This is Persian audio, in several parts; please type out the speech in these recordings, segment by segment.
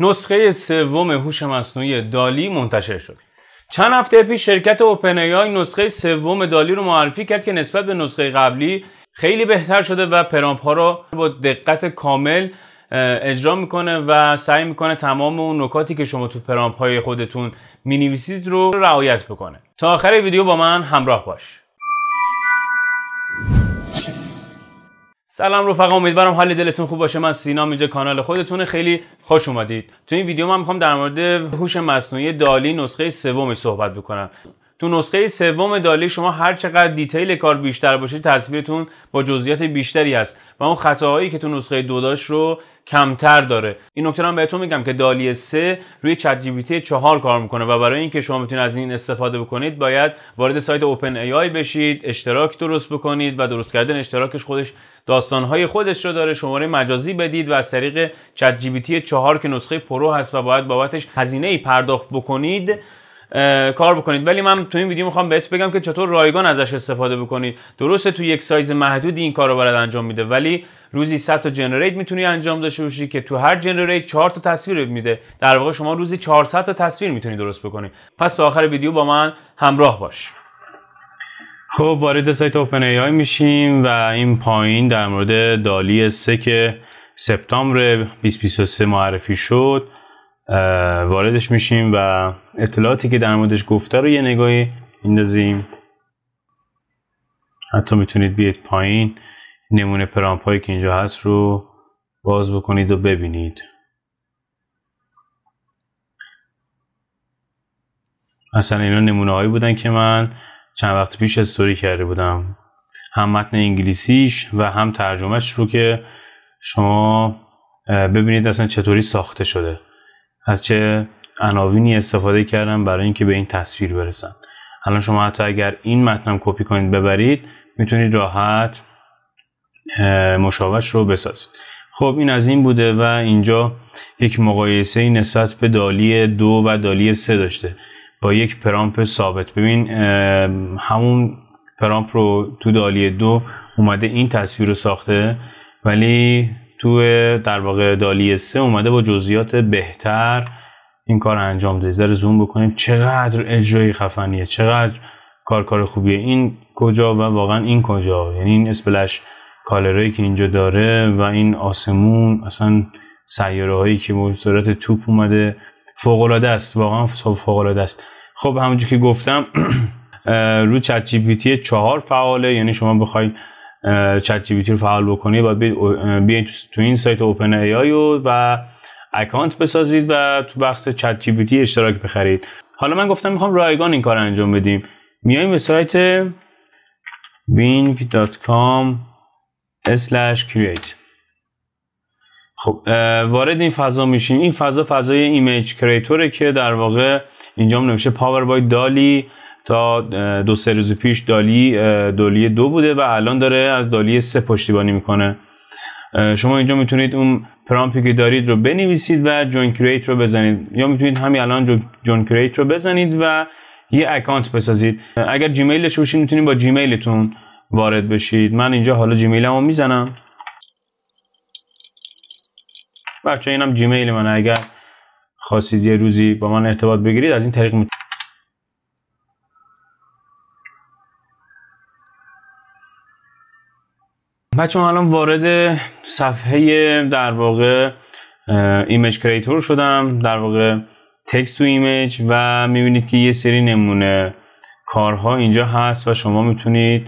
نسخه سوم هوش مصنوعی دالی منتشر شد چند هفته پیش شرکت اوپن ای نسخه سوم دالی رو معرفی کرد که نسبت به نسخه قبلی خیلی بهتر شده و پرامپ ها رو با دقت کامل اجرا میکنه و سعی میکنه تمام اون نکاتی که شما تو پرامپ های خودتون مینویسید رو رعایت بکنه تا آخر ویدیو با من همراه باش سلام رفقا امیدوارم حال دلتون خوب باشه من سینا اینجا کانال خودتونه خیلی خوش اومدید تو این ویدیو من میخوام در مورد هوش مصنوعی دالی نسخه سوم صحبت بکنم تو نسخه سوم دالی شما هر چقدر دیتیل کار بیشتر باشه تصویرتون با جزئیات بیشتری هست و اون خطاهایی که تو نسخه دو داشت رو کمتر داره این نکته رو بهتون میگم که دالی 3 روی چت جی 4 کار میکنه و برای اینکه شما بتونید از این استفاده بکنید باید وارد سایت اوپن ای آی بشید اشتراک درست بکنید و درست کردن اشتراکش خودش داستانهای خودش رو داره شماره مجازی بدید و از طریق چت جی 4 که نسخه پرو هست و باید بابتش هزینه ای پرداخت بکنید کار بکنید ولی من تو این ویدیو میخوام بهت بگم که چطور رایگان ازش استفاده بکنید درسته تو یک سایز محدودی این کار رو برات انجام میده ولی روزی 100 تا جنریت میتونی انجام داشته باشی که تو هر جنریت 4 تا تصویر میده در واقع شما روزی 400 تا تصویر میتونی درست بکنی پس تا آخر ویدیو با من همراه باش خب وارد سایت اوپن ای میشیم و این پایین در مورد دالی 3 که سپتامبر 2023 معرفی شد واردش میشیم و اطلاعاتی که در موردش گفته رو یه نگاهی میندازیم حتی میتونید بیاید پایین نمونه پرامپ هایی که اینجا هست رو باز بکنید و ببینید اصلا اینا نمونه هایی بودن که من چند وقت پیش استوری کرده بودم هم متن انگلیسیش و هم ترجمهش رو که شما ببینید اصلا چطوری ساخته شده از چه عناوینی استفاده کردم برای اینکه به این تصویر برسن الان شما حتی اگر این متنم کپی کنید ببرید میتونید راحت مشابهش رو بسازید خب این از این بوده و اینجا یک مقایسه نسبت به دالی دو و دالی سه داشته با یک پرامپ ثابت ببین همون پرامپ رو تو دالی دو اومده این تصویر رو ساخته ولی تو در واقع دالی سه اومده با جزئیات بهتر این کار انجام داده ذره زوم بکنیم چقدر اجرای خفنیه چقدر کار کار خوبیه این کجا و واقعا این کجا یعنی این اسپلش کالرایی که اینجا داره و این آسمون اصلا سیاره هایی که به صورت توپ اومده فوق العاده است واقعا فوق العاده است خب همونجوری که گفتم رو چت جی پی تی 4 فعاله یعنی شما بخواید چت جی رو فعال بکنی، باید بیاین تو این سایت اوپن ای آی و, و اکانت بسازید و تو بخش چت جی اشتراک بخرید حالا من گفتم میخوام رایگان این کار انجام بدیم میایم به سایت slash create خب وارد این فضا میشیم این فضا فضای ایمیج کریتوره که در واقع اینجا نمیشه پاور بای دالی تا دو سه روز پیش دالی دالی دو بوده و الان داره از دالی سه پشتیبانی میکنه شما اینجا میتونید اون پرامپی که دارید رو بنویسید و جون کریت رو بزنید یا میتونید همین الان جون کریت رو بزنید و یه اکانت بسازید اگر جیمیل داشته باشید میتونید با جیمیلتون وارد بشید من اینجا حالا جیمیلمو میزنم بچه اینم جیمیل من اگر خواستید یه روزی با من ارتباط بگیرید از این طریق بچه من الان وارد صفحه در واقع ایمیج کریتور شدم در واقع تکست تو ایمیج و میبینید که یه سری نمونه کارها اینجا هست و شما میتونید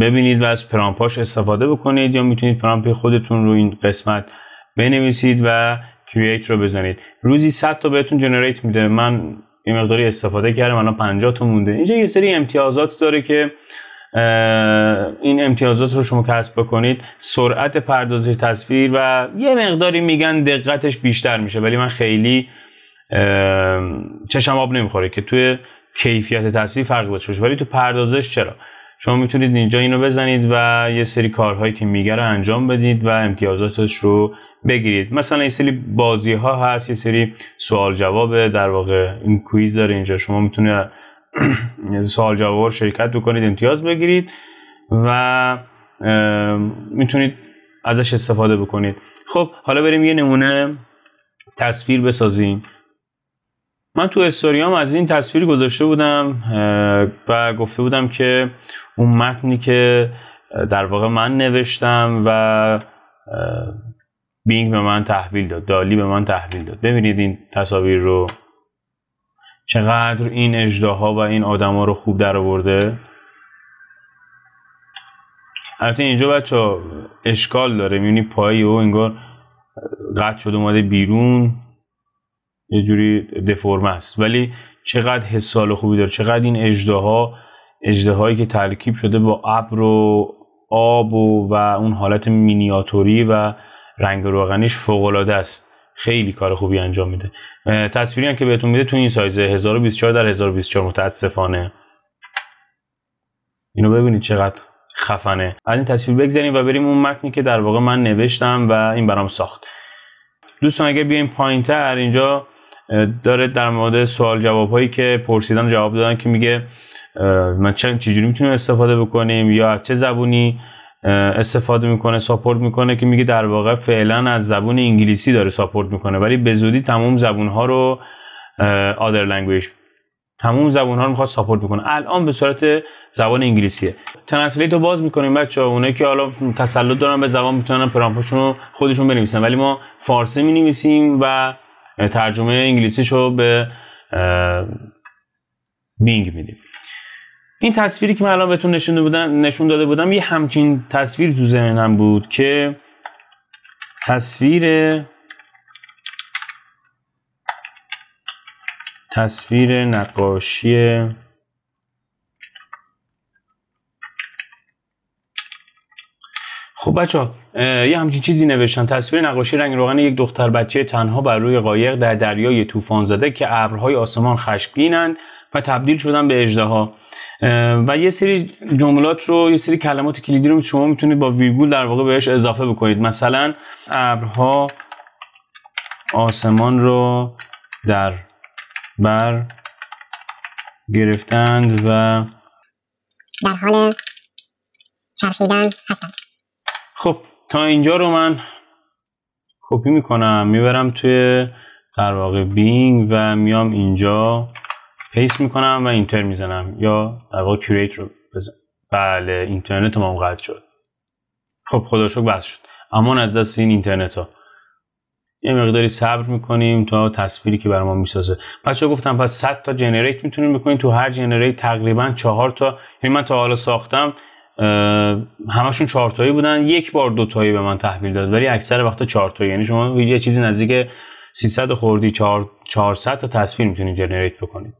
ببینید و از پرامپاش استفاده بکنید یا میتونید پرامپ خودتون رو این قسمت بنویسید و کرییت رو بزنید روزی 100 تا بهتون جنریت میده من این مقداری استفاده کردم الان 50 تا مونده اینجا یه سری امتیازات داره که این امتیازات رو شما کسب بکنید سرعت پردازش تصویر و یه مقداری میگن دقتش بیشتر میشه ولی من خیلی چشم آب نمیخوره که توی کیفیت تصویر فرق باشه ولی تو پردازش چرا شما میتونید اینجا اینو بزنید و یه سری کارهایی که میگه انجام بدید و امتیازاتش رو بگیرید مثلا یه سری بازی ها هست یه سری سوال جوابه در واقع این کویز داره اینجا شما میتونید سوال جواب شرکت بکنید امتیاز بگیرید و میتونید ازش استفاده بکنید خب حالا بریم یه نمونه تصویر بسازیم من تو استوریام از این تصویر گذاشته بودم و گفته بودم که اون متنی که در واقع من نوشتم و بینگ به من تحویل داد دالی به من تحویل داد ببینید این تصاویر رو چقدر این اجداها و این آدما رو خوب در آورده البته اینجا بچه ها اشکال داره میبینی پای او انگار قطع شده اومده بیرون یه جوری دفرمه است ولی چقدر حسال خوبی داره چقدر این اجداها اجدهایی که ترکیب شده با ابر و آب و, و اون حالت مینیاتوری و رنگ روغنیش فوقالعاده است خیلی کار خوبی انجام میده تصویری هم که بهتون میده تو این سایز 1024 در 1024 متاسفانه اینو ببینید چقدر خفنه از این تصویر بگذاریم و بریم اون متنی که در واقع من نوشتم و این برام ساخت دوستان اگه بیایم پایین تر اینجا داره در مورد سوال جواب هایی که پرسیدن جواب دادن که میگه من چجوری میتونیم استفاده بکنیم یا از چه زبونی استفاده میکنه ساپورت میکنه که میگه در واقع فعلا از زبان انگلیسی داره ساپورت میکنه ولی به زودی تمام زبون ها رو آدر لنگویج تمام زبون ها رو میخواد ساپورت میکنه الان به صورت زبان انگلیسیه ترنسلیت رو باز میکنیم بچه اونایی که حالا تسلط دارن به زبان میتونن پرامپشون رو خودشون بنویسن ولی ما فارسی می نویسیم و ترجمه انگلیسیشو به بینگ میدیم این تصویری که من الان بهتون نشون, بودم، نشون داده بودم یه همچین تصویری تو ذهنم بود که تصویر تصویر نقاشی خب بچه یه همچین چیزی نوشتن تصویر نقاشی رنگ روغن یک دختر بچه تنها بر روی قایق در دریای طوفان زده که ابرهای آسمان خشمگینند و تبدیل شدن به اجده ها و یه سری جملات رو یه سری کلمات کلیدی رو شما میتونید با ویگول در واقع بهش اضافه بکنید مثلا ابرها آسمان رو در بر گرفتند و در حال چرخیدن هستند خب تا اینجا رو من کپی میکنم میبرم توی در واقع بینگ و میام اینجا پیست میکنم و اینتر میزنم یا در واقع کیوریت رو بزن بله اینترنت ما قطع شد خب خدا شکر بس شد اما از دست این اینترنت ها یه مقداری صبر میکنیم تا تصویری که برای ما میسازه بچه گفتم پس 100 تا جنریت میتونیم بکنیم تو هر جنریت تقریبا چهار تا یعنی من تا حالا ساختم همشون تایی بودن یک بار دو تایی به من تحویل داد ولی اکثر وقتا تایی یعنی شما یه چیزی نزدیک 300 خوردی 400 تا تصویر میتونید جنریت بکنید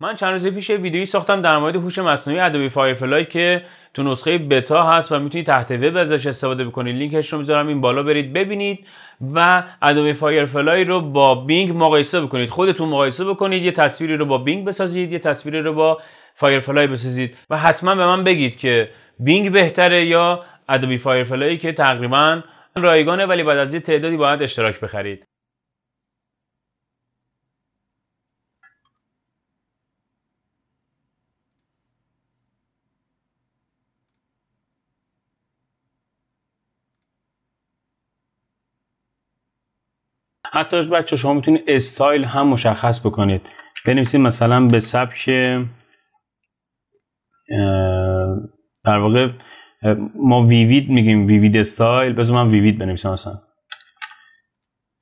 من چند روز پیش ویدیویی ساختم در مورد هوش مصنوعی ادوبی فایرفلای که تو نسخه بتا هست و میتونید تحت وب ازش استفاده بکنید لینکش رو میذارم این بالا برید ببینید و ادوبی فایرفلای رو با بینگ مقایسه بکنید خودتون مقایسه بکنید یه تصویری رو با بینگ بسازید یه تصویری رو با فایرفلای بسازید و حتما به من بگید که بینگ بهتره یا ادوبی فایرفلای که تقریبا رایگانه ولی بعد از یه تعدادی باید اشتراک بخرید حتی بچه شما میتونید استایل هم مشخص بکنید بنویسید مثلا به سبک در واقع ما ویوید میگیم ویوید استایل بذار من ویوید بنویسم مثلا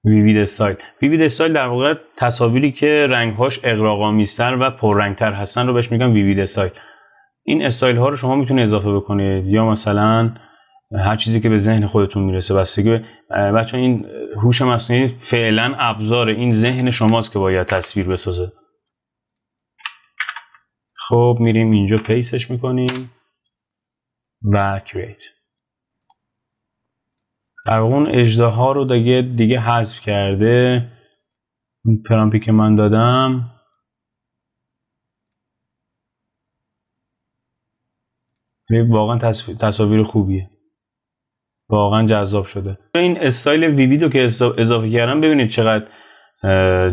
ویوید استایل ویوید استایل در واقع تصاویری که رنگهاش اقراق‌آمیزتر و پررنگتر هستن رو بهش میگم ویوید استایل این استایل ها رو شما میتونید اضافه بکنید یا مثلا هر چیزی که به ذهن خودتون میرسه بستگی به این هوش مصنوعی فعلا ابزار این ذهن شماست که باید تصویر بسازه خب میریم اینجا پیسش میکنیم و کریت در اون اجده رو دیگه دیگه حذف کرده این پرامپی که من دادم واقعا تصویر خوبیه واقعا جذاب شده این استایل ویویدو که اضافه کردم ببینید چقدر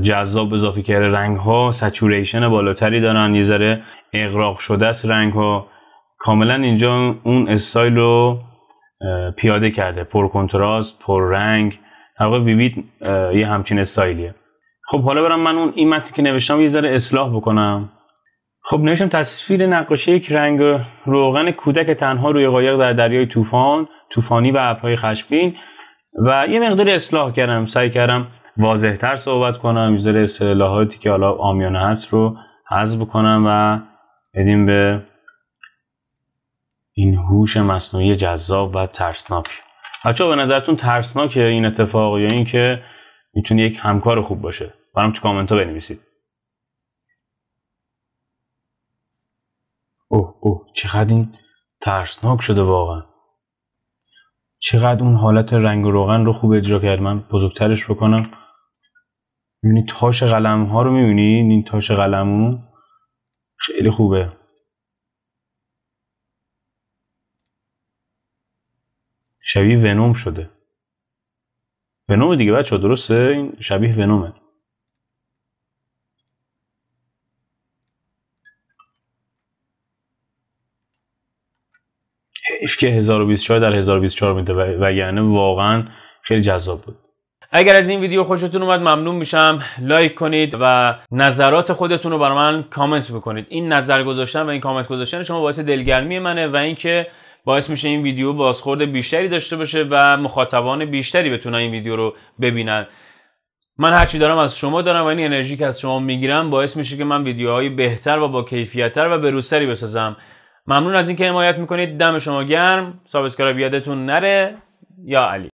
جذاب اضافه کرده رنگ ها سچوریشن بالاتری دارن یه ذره اغراق شده است رنگ ها کاملا اینجا اون استایل رو پیاده کرده پر کنتراست پر رنگ در ویوید یه همچین استایلیه خب حالا برم من اون این متنی که نوشتم یه ذره اصلاح بکنم خب نوشتم تصویر نقاشی یک رنگ روغن کودک تنها روی قایق در دریای طوفان طوفانی و خش خشمگین و یه مقدار اصلاح کردم سعی کردم واضحتر صحبت کنم یه اصطلاحاتی که حالا آمیانه هست رو حذف بکنم و بدیم به این هوش مصنوعی جذاب و ترسناک بچه به نظرتون ترسناک این اتفاق یا اینکه میتونه یک همکار خوب باشه برام تو کامنت ها بنویسید اوه اوه چقدر این ترسناک شده واقعا چقدر اون حالت رنگ و روغن رو خوب اجرا کرد من بزرگترش بکنم میبینی تاش قلم ها رو میبینی این تاش قلمو خیلی خوبه شبیه ونوم شده ونوم دیگه بچه درسته این شبیه ونومه که 1024 در 1024 میده و یعنی واقعا خیلی جذاب بود اگر از این ویدیو خوشتون اومد ممنون میشم لایک کنید و نظرات خودتون رو برای من کامنت بکنید این نظر گذاشتن و این کامنت گذاشتن شما باعث دلگرمی منه و اینکه باعث میشه این ویدیو بازخورد بیشتری داشته باشه و مخاطبان بیشتری بتونن این ویدیو رو ببینن من هرچی دارم از شما دارم و این انرژی که از شما میگیرم باعث میشه که من ویدیوهای بهتر و با کیفیتتر و بروزتری بسازم ممنون از اینکه حمایت میکنید دم شما گرم سابسکرایب یادتون نره یا علی